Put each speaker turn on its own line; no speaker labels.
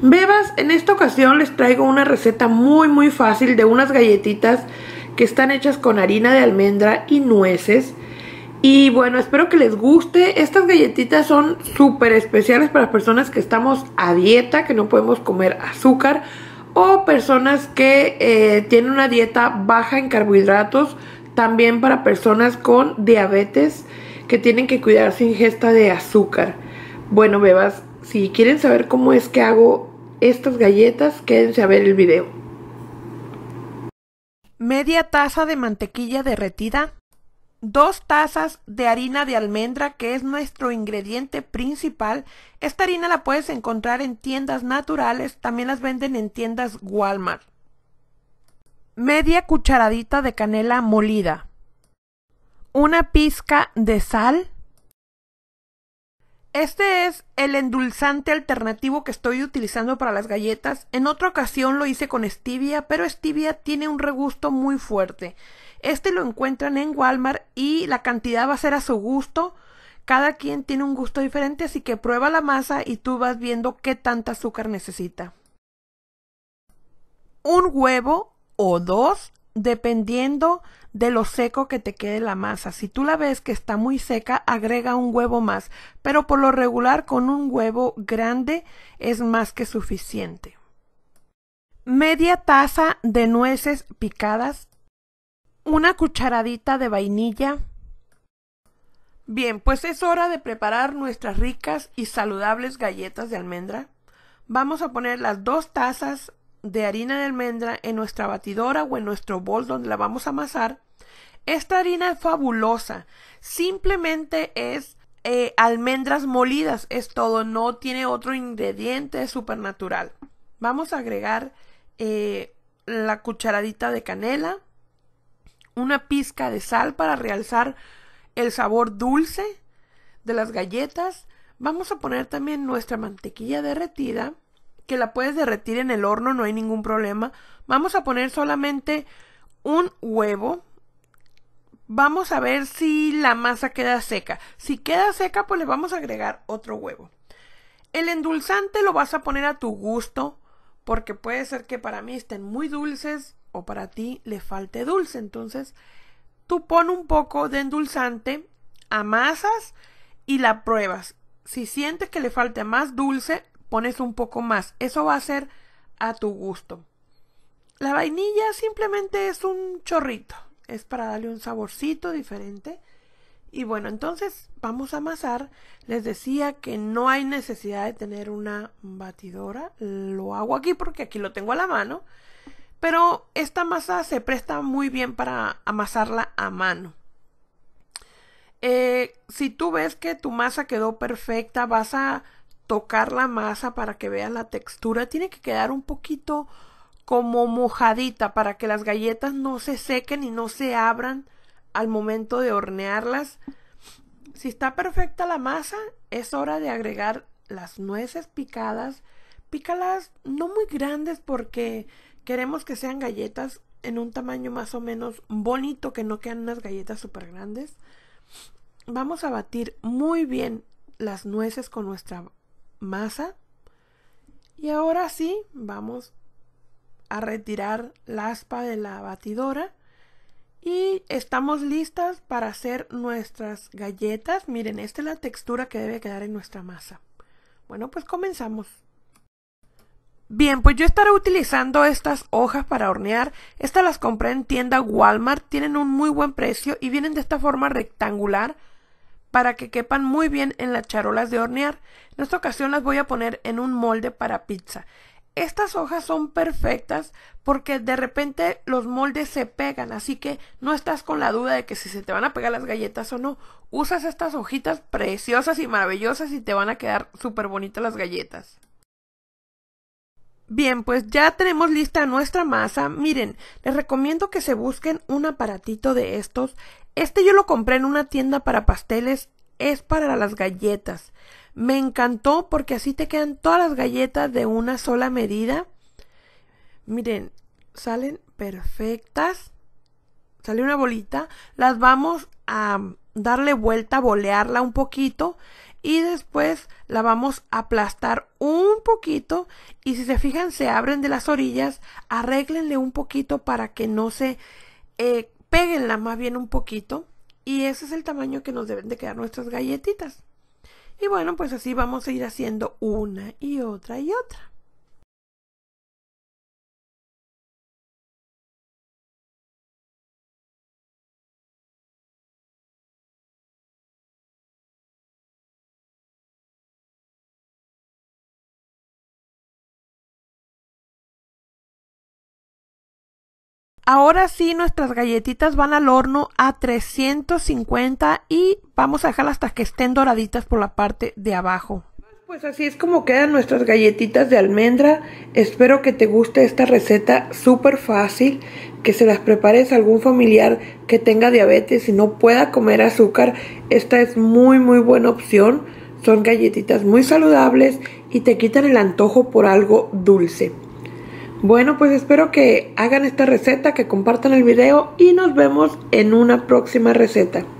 Bebas, en esta ocasión les traigo una receta muy muy fácil de unas galletitas que están hechas con harina de almendra y nueces. Y bueno, espero que les guste. Estas galletitas son súper especiales para personas que estamos a dieta, que no podemos comer azúcar, o personas que eh, tienen una dieta baja en carbohidratos, también para personas con diabetes que tienen que cuidar su ingesta de azúcar. Bueno, bebas, si quieren saber cómo es que hago estas galletas, quédense a ver el video. Media taza de mantequilla derretida Dos tazas de harina de almendra, que es nuestro ingrediente principal. Esta harina la puedes encontrar en tiendas naturales, también las venden en tiendas Walmart. Media cucharadita de canela molida. Una pizca de sal. Este es el endulzante alternativo que estoy utilizando para las galletas. En otra ocasión lo hice con stevia, pero stevia tiene un regusto muy fuerte. Este lo encuentran en Walmart y la cantidad va a ser a su gusto. Cada quien tiene un gusto diferente, así que prueba la masa y tú vas viendo qué tanta azúcar necesita. Un huevo o dos, dependiendo de lo seco que te quede la masa. Si tú la ves que está muy seca, agrega un huevo más, pero por lo regular con un huevo grande es más que suficiente. Media taza de nueces picadas una cucharadita de vainilla. Bien, pues es hora de preparar nuestras ricas y saludables galletas de almendra. Vamos a poner las dos tazas de harina de almendra en nuestra batidora o en nuestro bol donde la vamos a amasar. Esta harina es fabulosa. Simplemente es eh, almendras molidas. Es todo. No tiene otro ingrediente supernatural. Vamos a agregar eh, la cucharadita de canela una pizca de sal para realzar el sabor dulce de las galletas. Vamos a poner también nuestra mantequilla derretida, que la puedes derretir en el horno, no hay ningún problema. Vamos a poner solamente un huevo. Vamos a ver si la masa queda seca. Si queda seca, pues le vamos a agregar otro huevo. El endulzante lo vas a poner a tu gusto porque puede ser que para mí estén muy dulces o para ti le falte dulce. Entonces, tú pon un poco de endulzante, amasas y la pruebas. Si sientes que le falta más dulce, pones un poco más. Eso va a ser a tu gusto. La vainilla simplemente es un chorrito, es para darle un saborcito diferente y bueno, entonces vamos a amasar. Les decía que no hay necesidad de tener una batidora. Lo hago aquí porque aquí lo tengo a la mano. Pero esta masa se presta muy bien para amasarla a mano. Eh, si tú ves que tu masa quedó perfecta, vas a tocar la masa para que veas la textura. Tiene que quedar un poquito como mojadita para que las galletas no se sequen y no se abran al momento de hornearlas. Si está perfecta la masa, es hora de agregar las nueces picadas. Pícalas no muy grandes porque queremos que sean galletas en un tamaño más o menos bonito, que no quedan unas galletas súper grandes. Vamos a batir muy bien las nueces con nuestra masa. Y ahora sí, vamos a retirar la aspa de la batidora y estamos listas para hacer nuestras galletas. Miren, esta es la textura que debe quedar en nuestra masa. Bueno, pues comenzamos. Bien, pues yo estaré utilizando estas hojas para hornear. Estas las compré en tienda Walmart, tienen un muy buen precio y vienen de esta forma rectangular para que quepan muy bien en las charolas de hornear. En esta ocasión las voy a poner en un molde para pizza. Estas hojas son perfectas porque de repente los moldes se pegan, así que no estás con la duda de que si se te van a pegar las galletas o no. Usas estas hojitas preciosas y maravillosas y te van a quedar súper bonitas las galletas. Bien, pues ya tenemos lista nuestra masa. Miren, les recomiendo que se busquen un aparatito de estos. Este yo lo compré en una tienda para pasteles, es para las galletas. Me encantó porque así te quedan todas las galletas de una sola medida. Miren, salen perfectas. Sale una bolita. Las vamos a darle vuelta, bolearla un poquito y después la vamos a aplastar un poquito y si se fijan se abren de las orillas, arréglenle un poquito para que no se eh, peguen peguenla más bien un poquito y ese es el tamaño que nos deben de quedar nuestras galletitas. Y bueno, pues así vamos a ir haciendo una y otra y otra. Ahora sí, nuestras galletitas van al horno a 350 y vamos a dejarlas hasta que estén doraditas por la parte de abajo. Pues así es como quedan nuestras galletitas de almendra. Espero que te guste esta receta súper fácil, que se las prepares a algún familiar que tenga diabetes y no pueda comer azúcar. Esta es muy muy buena opción. Son galletitas muy saludables y te quitan el antojo por algo dulce. Bueno, pues espero que hagan esta receta, que compartan el video y nos vemos en una próxima receta.